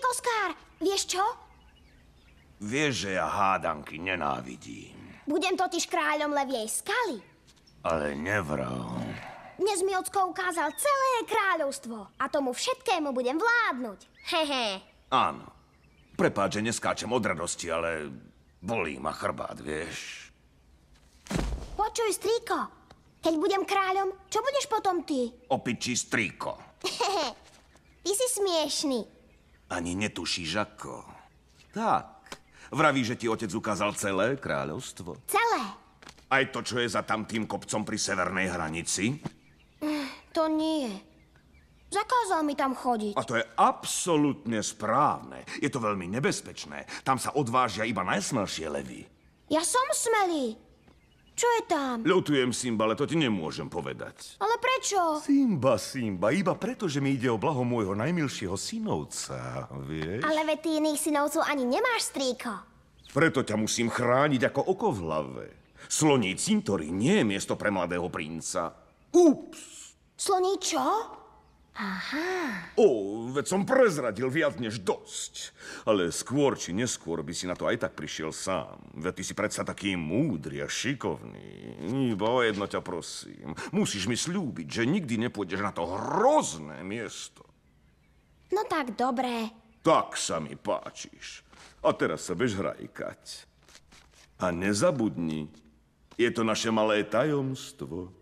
koskár! Vieš čo? Vieš, že ja hádanky nenávidím. Budem totiž kráľom leviej skaly. Ale nevral. Dnes mi Ocko ukázal celé kráľovstvo a tomu všetkému budem vládnuť. Hehe. Áno. Prepáč, že neskáčem od radosti, ale bolí ma chrbát, vieš. Počuj, strýko, keď budem kráľom, čo budeš potom ty? Opičí strýko. Hehe, ty si smiešný. Ani netušíš ako. Tak. Vraví, že ti otec ukázal celé kráľovstvo. Celé? Aj to, čo je za tamtým kopcom pri severnej hranici? Eh, to nie. Zakázal mi tam chodiť. A to je absolútne správne. Je to veľmi nebezpečné. Tam sa odvážia iba najsmelšie levy. Ja som smelý. Čo je tam? Ľutujem, ale to ti nemôžem povedať. Ale pre Prečo? Simba, Simba, iba preto, že mi ide o blaho môjho najmilšieho synovca, vieš? Ale ve ty iných synovcov ani nemáš, strýko. Preto ťa musím chrániť ako oko v hlave. Sloní cintory nie je miesto pre mladého princa. Ups! Sloní čo? Aha. O, veď som prezradil viac než dosť. Ale skôr či neskôr by si na to aj tak prišiel sám. Veď ty si predsa taký múdry a šikovný. Iba o jedno ťa prosím. Musíš mi slúbiť, že nikdy nepôjdeš na to hrozné miesto. No tak dobre. Tak sa mi páčiš. A teraz sa bež hrajkať. A nezabudni, je to naše malé tajomstvo.